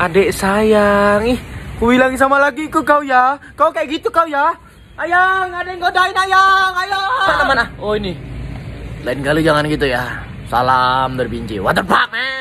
Adik sayang, ih, ku bilang sama lagi ku kau ya. Kau kayak gitu kau ya. Ayang, ada yang godain ayang, ayo Mana mana? Oh ini. Lain kali jangan gitu ya. Salam dari Binci. man?